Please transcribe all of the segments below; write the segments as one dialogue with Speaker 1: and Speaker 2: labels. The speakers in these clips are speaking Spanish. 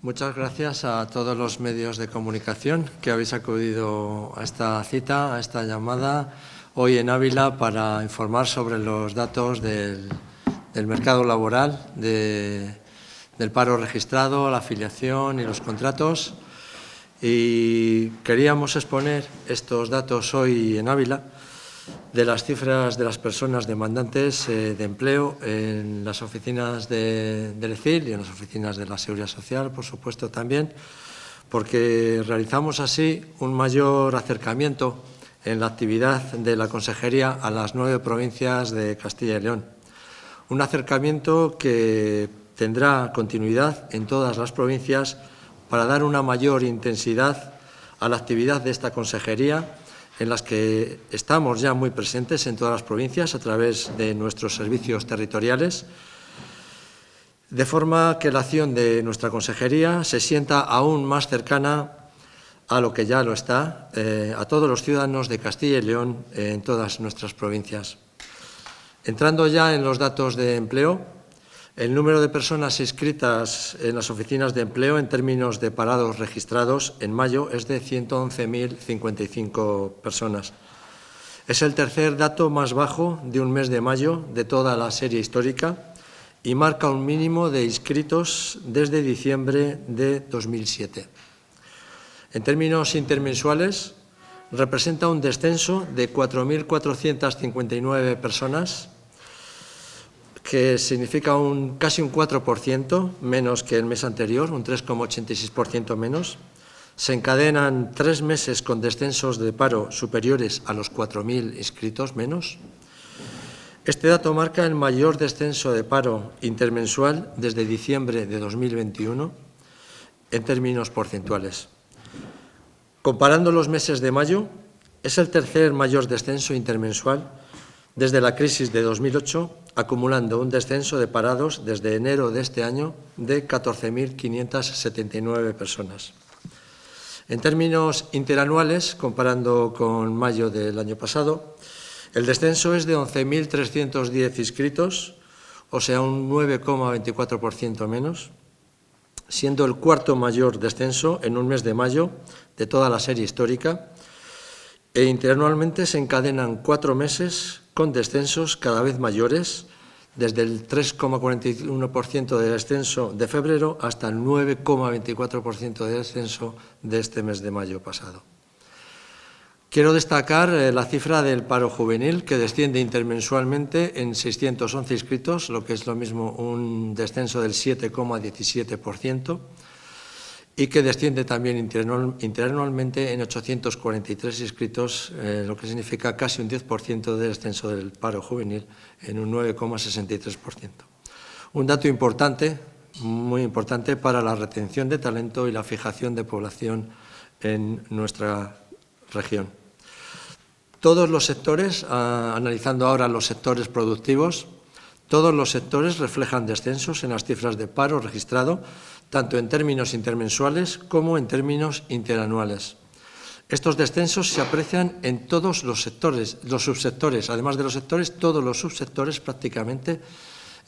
Speaker 1: Muchas gracias a todos los medios de comunicación que habéis acudido a esta cita, a esta llamada, hoy en Ávila para informar sobre los datos del, mercado laboral, del paro registrado, la afiliación y los contratos. Y queríamos exponer estos datos hoy en Ávila de las cifras de las personas demandantes eh, de empleo en las oficinas de, del ECIL y en las oficinas de la Seguridad Social, por supuesto, también, porque realizamos así un mayor acercamiento en la actividad de la Consejería a las nueve provincias de Castilla y León. Un acercamiento que tendrá continuidad en todas las provincias para dar una mayor intensidad a la actividad de esta Consejería en las que estamos ya muy presentes en todas las provincias a través de nuestros servicios territoriales, de forma que la acción de nuestra consejería se sienta aún más cercana a lo que ya lo está, eh, a todos los ciudadanos de Castilla y León en todas nuestras provincias. Entrando ya en los datos de empleo, el número de personas inscritas en las oficinas de empleo en términos de parados registrados en mayo es de 111.055 personas. Es el tercer dato más bajo de un mes de mayo de toda la serie histórica y marca un mínimo de inscritos desde diciembre de 2007. En términos intermensuales, representa un descenso de 4.459 personas que significa un, casi un 4% menos que el mes anterior, un 3,86% menos. Se encadenan tres meses con descensos de paro superiores a los 4.000 inscritos menos. Este dato marca el mayor descenso de paro intermensual desde diciembre de 2021 en términos porcentuales. Comparando los meses de mayo, es el tercer mayor descenso intermensual desde la crisis de 2008 acumulando un descenso de parados desde enero de este año de 14.579 personas. En términos interanuales, comparando con mayo del año pasado, el descenso es de 11.310 inscritos, o sea, un 9,24% menos, siendo el cuarto mayor descenso en un mes de mayo de toda la serie histórica, e interanualmente se encadenan cuatro meses con descensos cada vez mayores, desde el 3,41% de descenso de febrero hasta el 9,24% de descenso de este mes de mayo pasado. Quiero destacar eh, la cifra del paro juvenil, que desciende intermensualmente en 611 inscritos, lo que es lo mismo un descenso del 7,17% y que desciende también interanualmente en 843 inscritos, eh, lo que significa casi un 10% del descenso del paro juvenil en un 9,63%. Un dato importante, muy importante para la retención de talento y la fijación de población en nuestra región. Todos los sectores, ah, analizando ahora los sectores productivos, todos los sectores reflejan descensos en las cifras de paro registrado, tanto en términos intermensuales como en términos interanuales. Estos descensos se aprecian en todos los sectores, los subsectores, además de los sectores, todos los subsectores prácticamente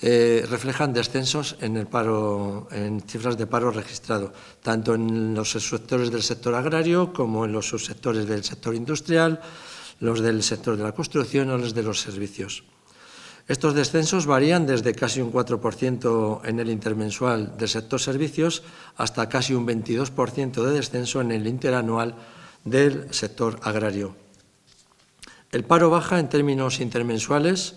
Speaker 1: eh, reflejan descensos en en cifras de paro registrado, tanto en los subsectores del sector agrario como en los subsectores del sector industrial, los del sector de la construcción o los de los servicios. Estos descensos varían desde casi un 4% en el intermensual del sector servicios hasta casi un 22% de descenso en el interanual del sector agrario. El paro baja en términos intermensuales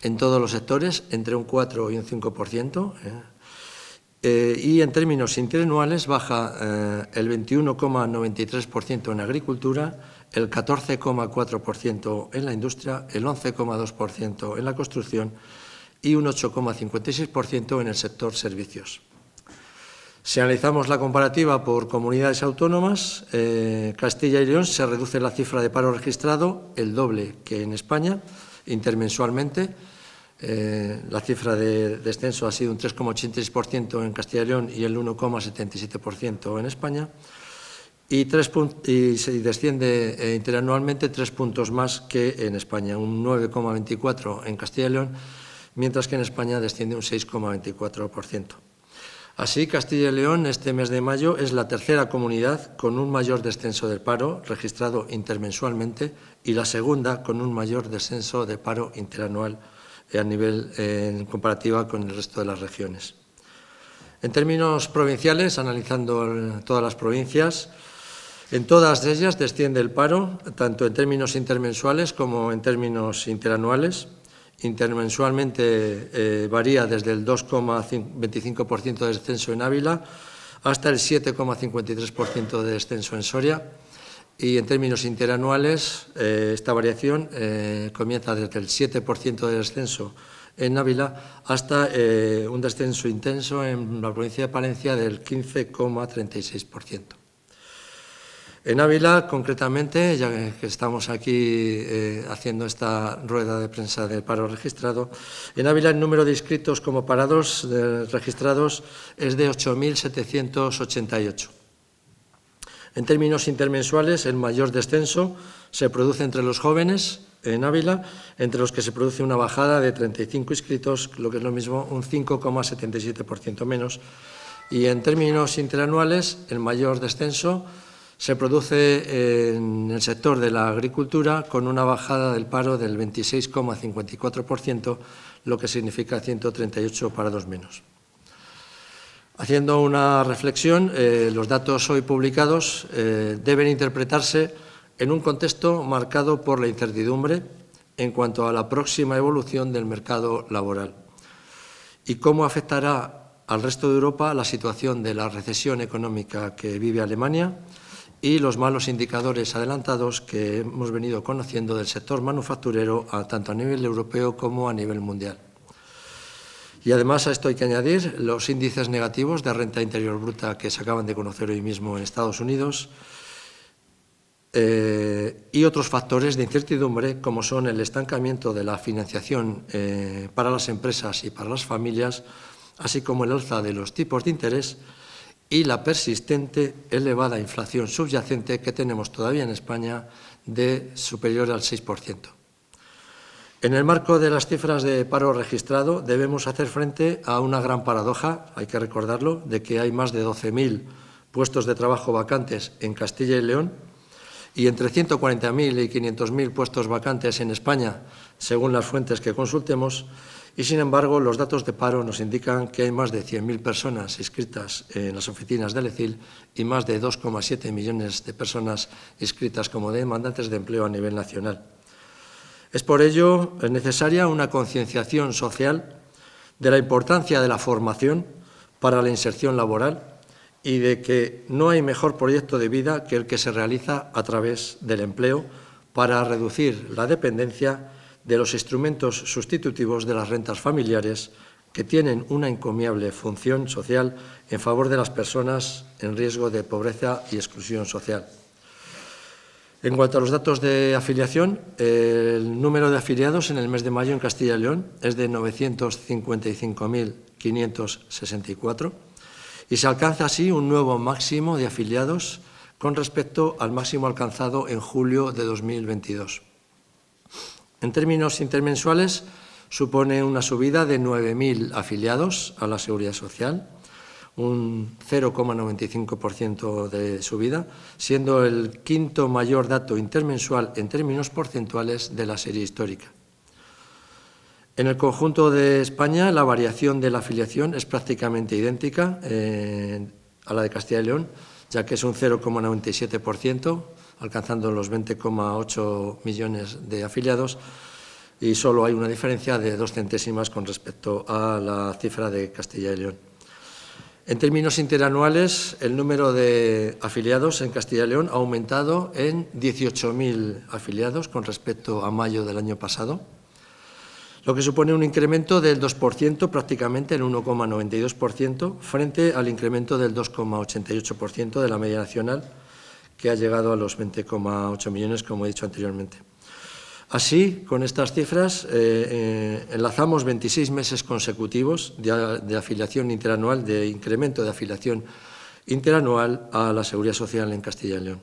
Speaker 1: en todos los sectores entre un 4 y un 5%. ¿eh? Eh, y en términos interanuales baja eh, el 21,93% en agricultura, el 14,4% en la industria, el 11,2% en la construcción y un 8,56% en el sector servicios. Si analizamos la comparativa por comunidades autónomas, eh, Castilla y León se reduce la cifra de paro registrado el doble que en España intermensualmente. Eh, la cifra de descenso ha sido un 3,86% en Castilla y León y el 1,77% en España y, tres y se desciende eh, interanualmente tres puntos más que en España, un 9,24 en Castilla y León, mientras que en España desciende un 6,24%. Así, Castilla y León este mes de mayo es la tercera comunidad con un mayor descenso del paro registrado intermensualmente y la segunda con un mayor descenso de paro interanual eh, a nivel eh, en comparativa con el resto de las regiones. En términos provinciales, analizando todas las provincias, en todas ellas desciende el paro, tanto en términos intermensuales como en términos interanuales. Intermensualmente eh, varía desde el 2,25% de descenso en Ávila hasta el 7,53% de descenso en Soria. Y en términos interanuales, eh, esta variación eh, comienza desde el 7% de descenso en Ávila hasta un descenso intenso en la provincia de Palencia del 15,36%. En Ávila, concretamente, ya que estamos aquí eh, haciendo esta rueda de prensa del paro registrado, en Ávila el número de inscritos como parados registrados es de 8.788. En términos intermensuales, el mayor descenso se produce entre los jóvenes en Ávila, entre los que se produce una bajada de 35 inscritos, lo que es lo mismo, un 5,77% menos. Y en términos interanuales, el mayor descenso se produce eh, en el sector de la agricultura con una bajada del paro del 26,54%, lo que significa 138 parados menos. Haciendo una reflexión, eh, los datos hoy publicados eh, deben interpretarse en un contexto marcado por la incertidumbre en cuanto a la próxima evolución del mercado laboral y cómo afectará al resto de Europa la situación de la recesión económica que vive Alemania y los malos indicadores adelantados que hemos venido conociendo del sector manufacturero tanto a nivel europeo como a nivel mundial. Y además a esto hay que añadir los índices negativos de renta interior bruta que se acaban de conocer hoy mismo en Estados Unidos eh, y otros factores de incertidumbre como son el estancamiento de la financiación eh, para las empresas y para las familias, así como el alza de los tipos de interés y la persistente elevada inflación subyacente que tenemos todavía en España de superior al 6%. En el marco de las cifras de paro registrado debemos hacer frente a una gran paradoja, hay que recordarlo, de que hay más de 12.000 puestos de trabajo vacantes en Castilla y León y entre 140.000 y 500.000 puestos vacantes en España, según las fuentes que consultemos, y sin embargo los datos de paro nos indican que hay más de 100.000 personas inscritas en las oficinas del ECIL y más de 2,7 millones de personas inscritas como demandantes de empleo a nivel nacional. Es por ello necesaria una concienciación social de la importancia de la formación para la inserción laboral y de que no hay mejor proyecto de vida que el que se realiza a través del empleo para reducir la dependencia de los instrumentos sustitutivos de las rentas familiares que tienen una encomiable función social en favor de las personas en riesgo de pobreza y exclusión social. En cuanto a los datos de afiliación, el número de afiliados en el mes de mayo en Castilla y León es de 955.564 y se alcanza así un nuevo máximo de afiliados con respecto al máximo alcanzado en julio de 2022. En términos intermensuales, supone una subida de 9.000 afiliados a la Seguridad Social, un 0,95% de subida, siendo el quinto mayor dato intermensual en términos porcentuales de la serie histórica. En el conjunto de España, la variación de la afiliación es prácticamente idéntica eh, a la de Castilla y León, ya que es un 0,97%, alcanzando los 20,8 millones de afiliados y solo hay una diferencia de dos centésimas con respecto a la cifra de Castilla y León. En términos interanuales, el número de afiliados en Castilla y León ha aumentado en 18.000 afiliados con respecto a mayo del año pasado, lo que supone un incremento del 2%, prácticamente el 1,92%, frente al incremento del 2,88% de la media nacional, que ha llegado a los 20,8 millones, como he dicho anteriormente. Así, con estas cifras, eh, eh, enlazamos 26 meses consecutivos de, de afiliación interanual, de incremento de afiliación interanual a la Seguridad Social en Castilla y León.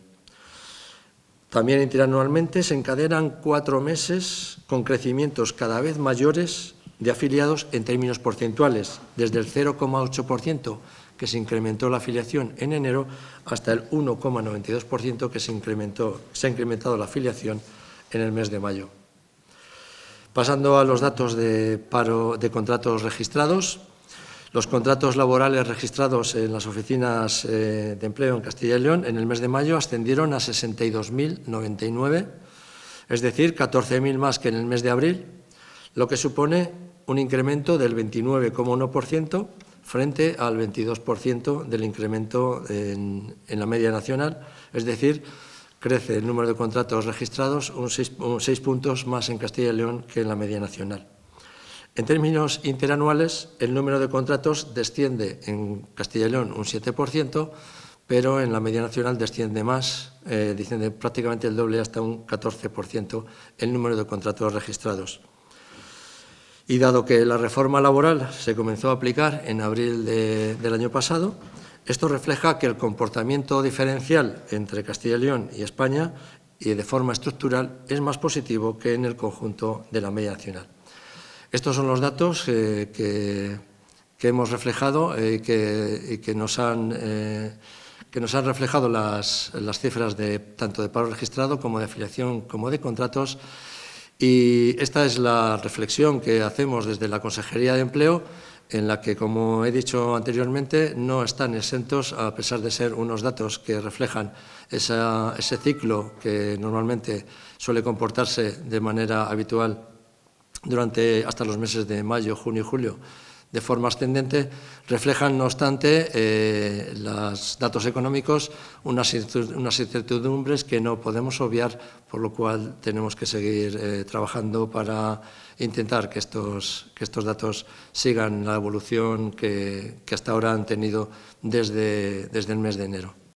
Speaker 1: También interanualmente se encadenan cuatro meses con crecimientos cada vez mayores de afiliados en términos porcentuales, desde el 0,8% que se incrementó la afiliación en enero hasta el 1,92% que se, incrementó, se ha incrementado la afiliación en el mes de mayo. Pasando a los datos de, paro, de contratos registrados, los contratos laborales registrados en las oficinas eh, de empleo en Castilla y León en el mes de mayo ascendieron a 62.099, es decir, 14.000 más que en el mes de abril, lo que supone un incremento del 29,1% frente al 22% del incremento en, la media nacional, es decir, crece el número de contratos registrados un 6 puntos más en Castilla y León que en la media nacional. En términos interanuales, el número de contratos desciende en Castilla y León un 7%, pero en la media nacional desciende más, eh, desciende prácticamente el doble hasta un 14% el número de contratos registrados. Y dado que la reforma laboral se comenzó a aplicar en abril del año pasado, esto refleja que el comportamiento diferencial entre Castilla y León y España, y de forma estructural, es más positivo que en el conjunto de la media nacional. Estos son los datos eh, que, hemos reflejado eh, y que, nos han, eh, que nos han reflejado las, las cifras de, tanto de paro registrado como de afiliación como de contratos y esta es la reflexión que hacemos desde la Consejería de Empleo, en la que, como he dicho anteriormente, no están exentos, a pesar de ser unos datos que reflejan ese ciclo que normalmente suele comportarse de manera habitual durante hasta los meses de mayo, junio y julio de forma ascendente, reflejan, no obstante, eh, los datos económicos unas incertidumbres que no podemos obviar, por lo cual tenemos que seguir eh, trabajando para intentar que estos, que estos datos sigan la evolución que, que hasta ahora han tenido desde, desde el mes de enero.